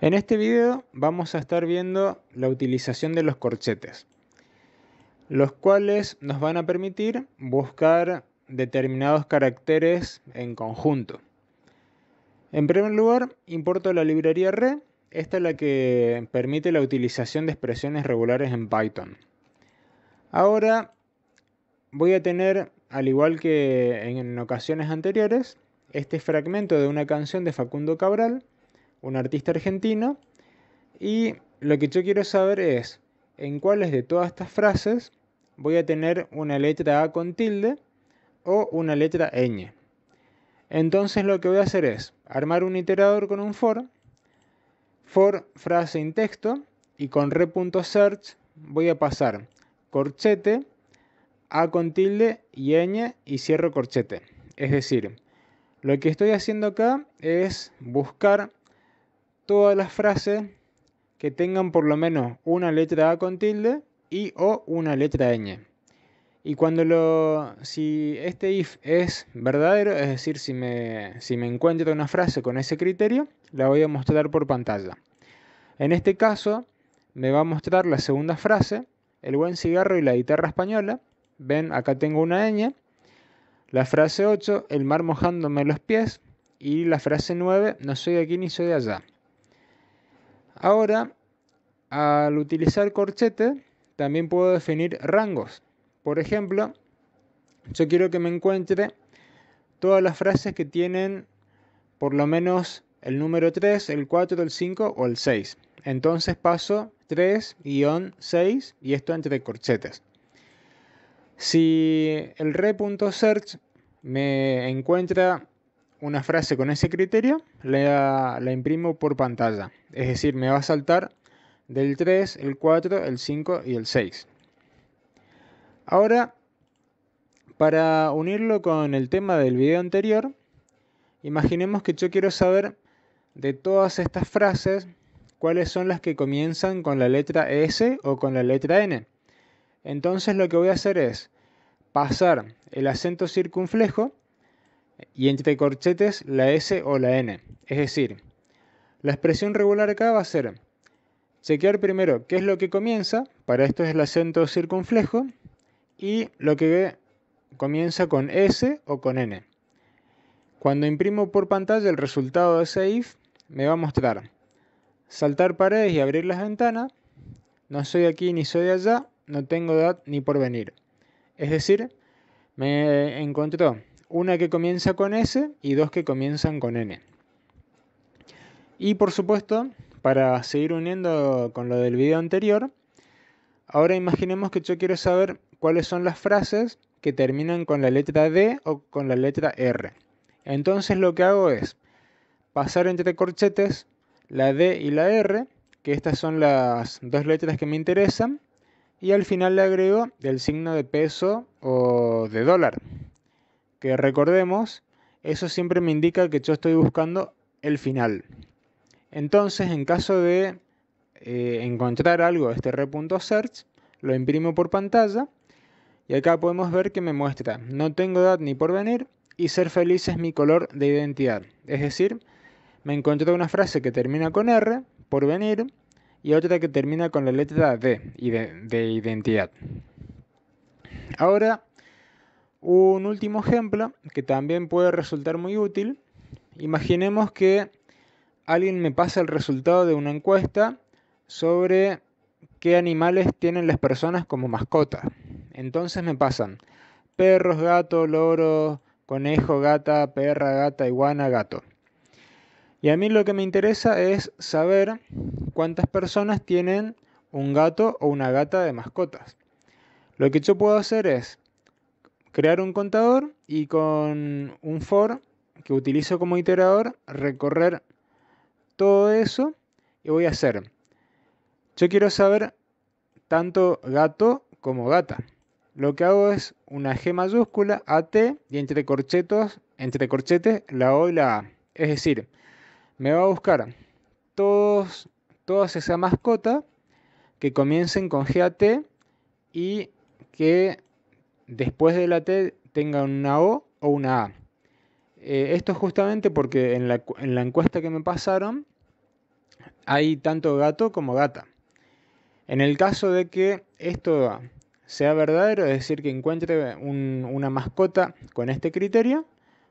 En este video vamos a estar viendo la utilización de los corchetes, los cuales nos van a permitir buscar determinados caracteres en conjunto. En primer lugar, importo la librería RE, esta es la que permite la utilización de expresiones regulares en Python. Ahora voy a tener, al igual que en ocasiones anteriores, este fragmento de una canción de Facundo Cabral, un artista argentino. Y lo que yo quiero saber es en cuáles de todas estas frases voy a tener una letra A con tilde o una letra ñ. Entonces lo que voy a hacer es armar un iterador con un for, for frase en texto y con re.search voy a pasar corchete, A con tilde y ñ y cierro corchete. Es decir, lo que estoy haciendo acá es buscar todas las frases que tengan por lo menos una letra A con tilde y o una letra ñ. Y cuando lo. Si este if es verdadero, es decir, si me, si me encuentro una frase con ese criterio, la voy a mostrar por pantalla. En este caso, me va a mostrar la segunda frase, el buen cigarro y la guitarra española. Ven, acá tengo una ñ. La frase 8, el mar mojándome los pies. Y la frase 9, no soy de aquí ni soy de allá. Ahora, al utilizar corchete, también puedo definir rangos. Por ejemplo, yo quiero que me encuentre todas las frases que tienen por lo menos el número 3, el 4, el 5 o el 6. Entonces paso 3-6 y esto entre corchetes. Si el re.search me encuentra una frase con ese criterio, la, la imprimo por pantalla. Es decir, me va a saltar del 3, el 4, el 5 y el 6. Ahora, para unirlo con el tema del video anterior, imaginemos que yo quiero saber de todas estas frases cuáles son las que comienzan con la letra S o con la letra N. Entonces lo que voy a hacer es pasar el acento circunflejo y entre corchetes la S o la N. Es decir, la expresión regular acá va a ser chequear primero qué es lo que comienza, para esto es el acento circunflejo, y lo que comienza con S o con N. Cuando imprimo por pantalla el resultado de ese if, me va a mostrar saltar paredes y abrir las ventanas, no soy aquí ni soy allá, no tengo edad ni por venir, Es decir, me encontró una que comienza con S y dos que comienzan con N. Y por supuesto, para seguir uniendo con lo del video anterior, ahora imaginemos que yo quiero saber cuáles son las frases que terminan con la letra D o con la letra R. Entonces lo que hago es pasar entre corchetes la D y la R, que estas son las dos letras que me interesan, y al final le agrego el signo de peso o de dólar, recordemos, eso siempre me indica que yo estoy buscando el final. Entonces, en caso de eh, encontrar algo este re.search, lo imprimo por pantalla y acá podemos ver que me muestra no tengo edad ni por venir y ser feliz es mi color de identidad. Es decir, me encontré una frase que termina con R, por venir, y otra que termina con la letra D, de identidad. Ahora un último ejemplo que también puede resultar muy útil. Imaginemos que alguien me pasa el resultado de una encuesta sobre qué animales tienen las personas como mascota. Entonces me pasan perros, gato, loro, conejo, gata, perra, gata, iguana, gato. Y a mí lo que me interesa es saber cuántas personas tienen un gato o una gata de mascotas. Lo que yo puedo hacer es crear un contador y con un for que utilizo como iterador recorrer todo eso y voy a hacer. Yo quiero saber tanto gato como gata. Lo que hago es una G mayúscula, AT y entre corchetos, entre corchetes la O y la A. Es decir, me va a buscar todos, todas esas mascotas que comiencen con GAT y que después de la T tenga una O o una A. Eh, esto es justamente porque en la, encuesta que me pasaron hay tanto gato como gata. En el caso de que esto sea verdadero, es decir, que encuentre una mascota con este criterio,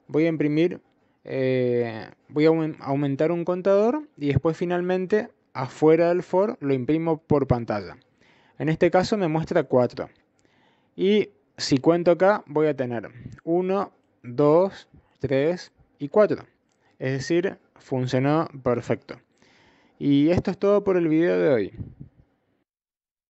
voy a imprimir, eh, voy a aumentar un contador y después finalmente afuera del for lo imprimo por pantalla. En este caso me muestra 4. Y si cuento acá, voy a tener 1, 2, 3 y 4. Es decir, funcionó perfecto. Y esto es todo por el video de hoy.